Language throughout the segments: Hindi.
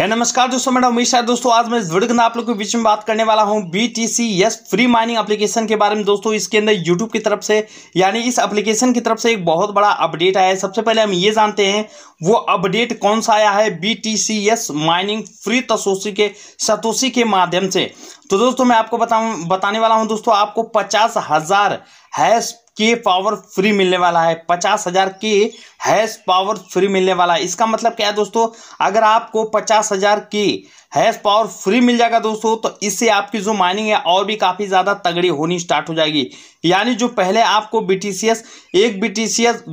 है नमस्कार दोस्तों मेरा उमेश है दोस्तों आज मैं इस वीडियो के आप लोग के बीच में बात करने वाला हूं B T C S free mining application के बारे में दोस्तों इसके अंदर यूट्यूब की तरफ से यानी इस एप्लीकेशन की तरफ से एक बहुत बड़ा अपडेट आया है सबसे पहले हम ये जानते हैं वो अपडेट कौन सा आया है B T C S mining free तसोसी के सतोसी के माध्यम से तो दोस्तों मैं आपको बताऊँ बताने वाला हूँ दोस्तों आपको पचास हज़ार हैश के पावर फ्री मिलने वाला है पचास हज़ार के हैश पावर फ्री मिलने वाला है इसका मतलब क्या है दोस्तों अगर आपको पचास हज़ार के हैश पावर फ्री मिल जाएगा दोस्तों तो इससे आपकी जो माइनिंग है और भी काफ़ी ज़्यादा तगड़ी होनी स्टार्ट हो जाएगी यानी जो पहले आपको बी एक बी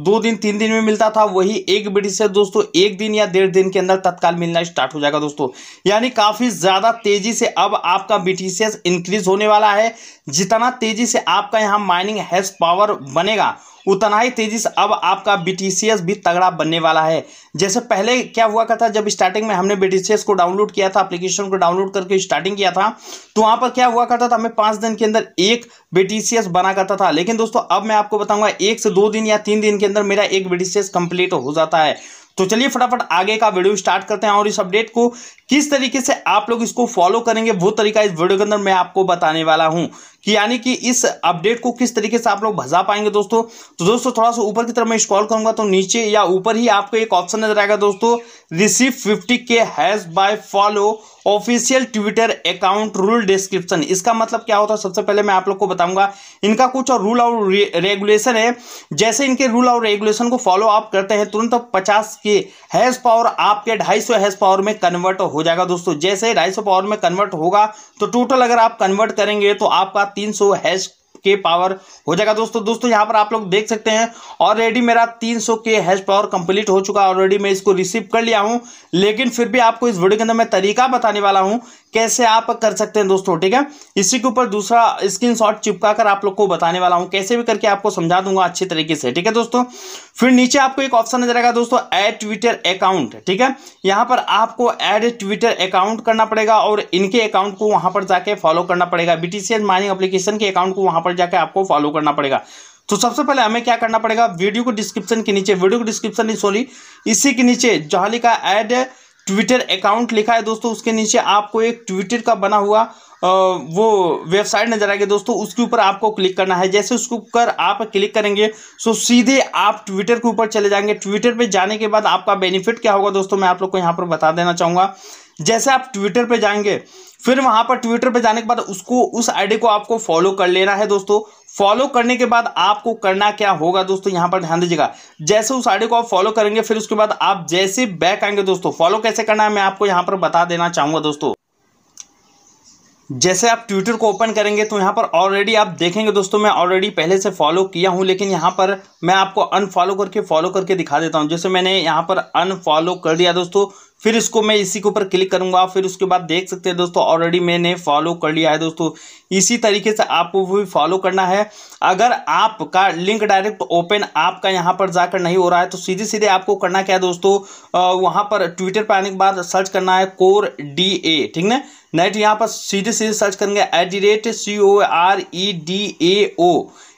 दो दिन तीन दिन में मिलता था वही एक बी दोस्तों एक दिन या डेढ़ दिन के अंदर तत्काल मिलना स्टार्ट हो जाएगा दोस्तों यानी काफ़ी ज़्यादा तेज़ी से अब आपका बीटीसीएस इंक्रीज होने वाला है जितना तेज़ी से आपका यहाँ माइनिंग हैश पावर बनेगा उतना ही तेजी से अब आपका बी भी तगड़ा बनने वाला है जैसे पहले क्या हुआ करता जब स्टार्टिंग में हमने बी को डाउनलोड किया था एप्लीकेशन को डाउनलोड करके स्टार्टिंग किया था तो वहां पर क्या हुआ करता था हमें पांच दिन के अंदर एक बी बना करता था लेकिन दोस्तों अब मैं आपको बताऊंगा एक से दो दिन या तीन दिन के अंदर मेरा एक बी कंप्लीट हो जाता है तो चलिए फटाफट आगे का वीडियो स्टार्ट करते हैं और इस अपडेट को किस तरीके से आप लोग इसको फॉलो करेंगे वो तरीका इस वीडियो के अंदर मैं आपको बताने वाला हूं कि यानी कि इस अपडेट को किस तरीके से आप लोग भजा पाएंगे दोस्तों तो दोस्तों थोड़ा सा ऊपर की तरफ मैं स्क्रॉल करूंगा तो नीचे या ऊपर ही आपको एक ऑप्शन नजर आएगा दोस्तों receive fifty K hash by follow official Twitter account rule description इसका मतलब क्या होता है सबसे पहले मैं आप लोग को बताऊंगा इनका कुछ और रूल और रेगुलेशन है जैसे इनके रूल और रेगुलेशन को फॉलो आप करते हैं तुरंत पचास के हैज पावर आपके ढाई सौ हैज पावर में कन्वर्ट हो जाएगा दोस्तों जैसे ढाई सौ पावर में कन्वर्ट होगा तो टोटल अगर आप कन्वर्ट करेंगे तो आपका तीन सौ हैज के पावर हो जाएगा दोस्तों दोस्तों यहाँ पर आप लोग देख सकते हैं ऑलरेडी मेरा 300 के हैश पावर कंप्लीट हो चुका है ऑलरेडी मैं इसको रिसीव कर लिया हूँ लेकिन फिर भी आपको इस वीडियो के अंदर मैं तरीका बताने वाला हूँ कैसे आप कर सकते हैं दोस्तों ठीक है इसी के ऊपर दूसरा स्क्रीन चिपका कर आप लोग को बताने वाला हूँ कैसे भी करके आपको समझा दूंगा अच्छे तरीके से ठीक है दोस्तों फिर नीचे आपको एक ऑप्शन नजर आएगा दोस्तों एड ट्विटर अकाउंट ठीक है यहाँ पर आपको एड ट्विटर अकाउंट करना पड़ेगा और इनके अकाउंट को वहां पर जाके फॉलो करना पड़ेगा बीटीसीएस माइनिंग एप्लीकेशन के अकाउंट को वहां पर जाकर आपको फॉलो करना पड़ेगा तो सबसे पहले हमें क्या करना पड़ेगा वीडियो को डिस्क्रिप्शन के नीचे वीडियो को डिस्क्रिप्शन नहीं सॉरी इसी के नीचे जहां लिखा एड ट्विटर अकाउंट लिखा है दोस्तों उसके नीचे आपको एक ट्विटर का बना हुआ वो वेबसाइट नजर आएगी दोस्तों उसके ऊपर आपको क्लिक करना है जैसे उसके ऊपर आप क्लिक करेंगे सो सीधे आप ट्विटर के ऊपर चले जाएंगे ट्विटर पे जाने के बाद आपका बेनिफिट क्या होगा दोस्तों मैं आप लोग को यहाँ पर बता देना चाहूँगा जैसे आप ट्विटर पे जाएंगे फिर वहां पर ट्विटर पर जाने के बाद उसको उस आईडी को आपको फॉलो कर लेना है दोस्तों फॉलो करने के बाद आपको करना क्या होगा दोस्तों यहां पर ध्यान दीजिएगा जैसे उस आईडी को आप फॉलो करेंगे फिर उसके बाद आप जैसे बैक आएंगे दोस्तों फॉलो कैसे करना है मैं आपको यहाँ पर बता देना चाहूंगा दोस्तों जैसे आप ट्विटर को ओपन करेंगे तो यहाँ पर ऑलरेडी आप देखेंगे दोस्तों मैं ऑलरेडी पहले से फॉलो किया हूँ लेकिन यहाँ पर मैं आपको अनफॉलो करके फॉलो करके दिखा देता हूँ जैसे मैंने यहाँ पर अनफॉलो कर दिया दोस्तों फिर इसको मैं इसी के ऊपर क्लिक करूंगा फिर उसके बाद देख सकते हैं दोस्तों ऑलरेडी मैंने फॉलो कर लिया है दोस्तों इसी तरीके से आपको भी फॉलो करना है अगर आपका लिंक डायरेक्ट ओपन आपका यहाँ पर जाकर नहीं हो रहा है तो सीधे सीधे आपको करना क्या है दोस्तों वहाँ पर ट्विटर पर आने के बाद सर्च करना है कोर डी ए ठीक ना नाइट यहाँ पर सीधे सीधे सर्च करेंगे at the rate C O R E D A O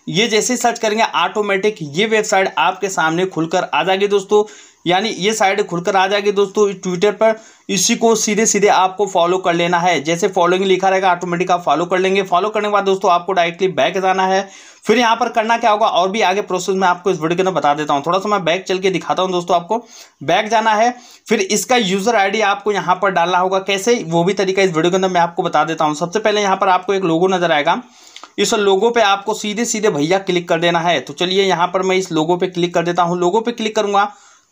ये जैसे सर्च करेंगे ऑटोमेटिक ये वेबसाइट आपके सामने खुलकर आ जाएगी दोस्तों यानी ये साइड खुलकर आ जाएगी दोस्तों ट्विटर पर इसी को सीधे सीधे आपको फॉलो कर लेना है जैसे फॉलोइंग लिखा रहेगा ऑटोमेटिक आप फॉलो कर लेंगे फॉलो करने के बाद दोस्तों आपको डायरेक्टली बैक जाना है फिर यहाँ पर करना क्या होगा और भी आगे प्रोसेस मैं आपको इस वीडियो के अंदर बता देता हूँ थोड़ा सा मैं बैक चल के दिखाता हूँ दोस्तों आपको बैक जाना है फिर इसका यूजर आईडी आपको यहाँ पर डालना होगा कैसे वो भी तरीका इस वीडियो के अंदर मैं आपको बता देता हूँ सबसे पहले यहाँ पर आपको एक लोगो नजर आएगा इस लोगो पे आपको सीधे सीधे भैया क्लिक कर देना है तो चलिए यहाँ पर मैं इस लोगो पे क्लिक कर देता हूँ लोगो पे क्लिक करूंगा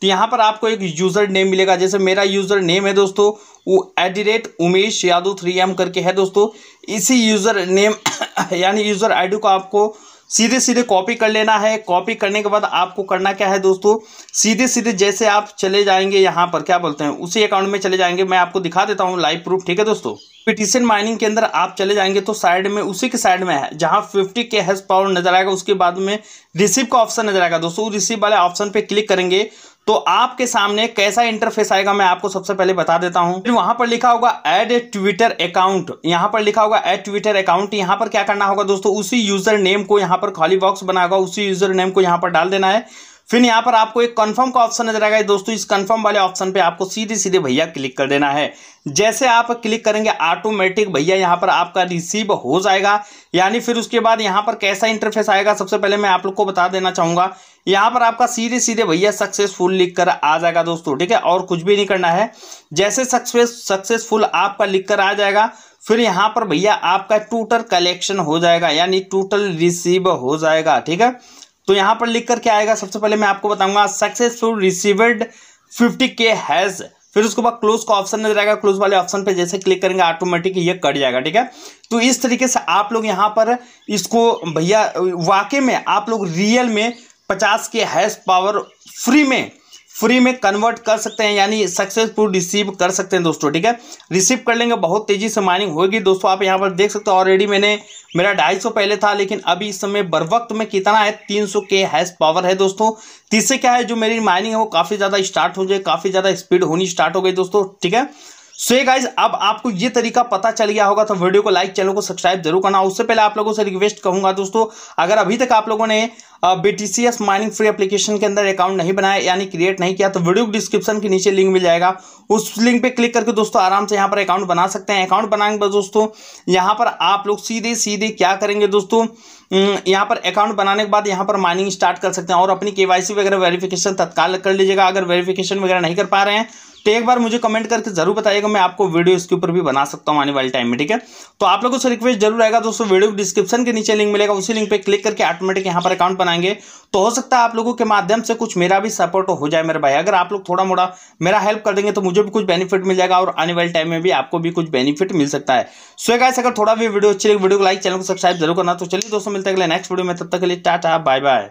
तो यहाँ पर आपको एक यूज़र नेम मिलेगा जैसे मेरा यूज़र नेम है दोस्तों वो at the rate Umesh Yadav three M करके है दोस्तों इसी यूज़र नेम यानी यूज़र आईडी को आपको सीधे सीधे कॉपी कर लेना है कॉपी करने के बाद आपको करना क्या है दोस्तों सीधे सीधे जैसे आप चले जाएंगे यहाँ पर क्या बोलते हैं उसी अकाउंट में चले जाएंगे मैं आपको दिखा देता हूँ लाइव प्रूफ ठीक है दोस्तों पिटिशन माइनिंग के अंदर आप चले जाएंगे तो साइड में उसी के साइड में है जहाँ फिफ्टी के हैज पावर नजर आएगा उसके बाद में रिसीव का ऑप्शन नजर आएगा दोस्तों रिसीव वाले ऑप्शन पे क्लिक करेंगे तो आपके सामने कैसा इंटरफेस आएगा मैं आपको सबसे पहले बता देता हूं फिर वहां पर लिखा होगा एड ट्विटर अकाउंट यहां पर लिखा होगा एड ट्विटर अकाउंट यहां पर क्या करना होगा दोस्तों उसी यूजर नेम को यहां पर खाली बॉक्स बना होगा उसी यूजर नेम को यहां पर डाल देना है फिर यहाँ पर आपको एक कंफर्म का ऑप्शन नजर आएगा दोस्तों इस कंफर्म वाले ऑप्शन पे आपको सीधे सीधे भैया क्लिक कर देना है जैसे आप क्लिक करेंगे ऑटोमेटिक भैया यहाँ पर आपका रिसीव हो जाएगा यानी फिर उसके बाद यहाँ पर कैसा इंटरफेस आएगा सबसे पहले मैं आप लोग को बता देना चाहूंगा यहाँ पर आपका सीधे सीधे भैया सक्सेसफुल लिख कर आ जाएगा दोस्तों ठीक है और कुछ भी नहीं करना है जैसे सक्सेस सक्सेसफुल आपका लिख कर आ जाएगा फिर यहाँ पर भैया आपका टोटल कलेक्शन हो जाएगा यानी टोटल रिसीव हो जाएगा ठीक है तो यहाँ पर लिख कर क्या आएगा सबसे पहले मैं आपको बताऊंगा successful received fifty K hash फिर उसके बाद क्लोज का ऑप्शन नजर आएगा क्लोज वाले ऑप्शन पे जैसे क्लिक करेंगे ऑटोमेटिक ये कट जाएगा ठीक है तो इस तरीके से आप लोग यहाँ पर इसको भैया वाकई में आप लोग रियल में पचास के हैश पावर फ्री में फ्री में कन्वर्ट कर सकते हैं यानी सक्सेसफुल रिसीव कर सकते हैं दोस्तों ठीक है रिसीव कर लेंगे बहुत तेज़ी से माइनिंग होगी दोस्तों आप यहाँ पर देख सकते हो ऑलरेडी मैंने मेरा ढाई सौ पहले था लेकिन अभी इस समय बर वक्त में कितना है तीन सौ के हैश पावर है दोस्तों तीसरे क्या है जो मेरी माइनिंग है वो काफ़ी ज़्यादा स्टार्ट हो जाए काफ़ी ज़्यादा स्पीड होनी स्टार्ट हो गई दोस्तों ठीक है सो ये गाइज अब आपको ये तरीका पता चल गया होगा तो वीडियो को लाइक चैनल को सब्सक्राइब जरूर करना उससे पहले आप लोगों से रिक्वेस्ट कहूंगा दोस्तों अगर अभी तक आप लोगों ने बी माइनिंग फ्री एप्लीकेशन के अंदर अकाउंट नहीं बनाया यानी क्रिएट नहीं किया तो वीडियो डिस्क्रिप्शन के नीचे लिंक मिल जाएगा उस लिंक पे क्लिक करके दोस्तों आराम से यहाँ पर अकाउंट बना सकते हैं अकाउंट बनाने के बाद दोस्तों यहाँ पर आप लोग सीधे सीधे क्या करेंगे दोस्तों यहाँ पर अकाउंट बनाने के बाद यहाँ पर माइनिंग स्टार्ट कर सकते हैं और अपनी के वगैरह वेरीफिकेशन तत्काल कर लीजिएगा अगर वेरिफिकेशन वगैरह नहीं कर पा रहे हैं तो एक बार मुझे कमेंट करके जरूर बताइएगा मैं आपको वीडियो इसके ऊपर भी बना सकता हूँ आने वाले टाइम में ठीक है तो आप लोगों से रिक्वेस्ट जरूर आएगा दोस्तों वीडियो डिस्क्रिप्शन के नीचे लिंक मिलेगा उसी लिंक पर क्लिक करके ऑटोमेटिक यहाँ पर अकाउंट बना बनाएंगे तो हो सकता है आप लोगों के माध्यम से कुछ मेरा भी सपोर्ट हो जाए मेरे भाई अगर आप लोग थोड़ा मोड़ा मेरा हेल्प कर देंगे तो मुझे भी कुछ बेनिफिट मिल जाएगा और आने वाले टाइम में भी आपको भी कुछ बेनिफिट मिल सकता है सो गाइस अगर थोड़ा भी वीडियो अच्छी लगे वीडियो को लाइक चैनल को सब्सक्राइब जरूर करना तो चलिए दोस्तों मिलते हैं अगले नेक्स्ट वीडियो में तब तक के लिए टाटा बाय बाय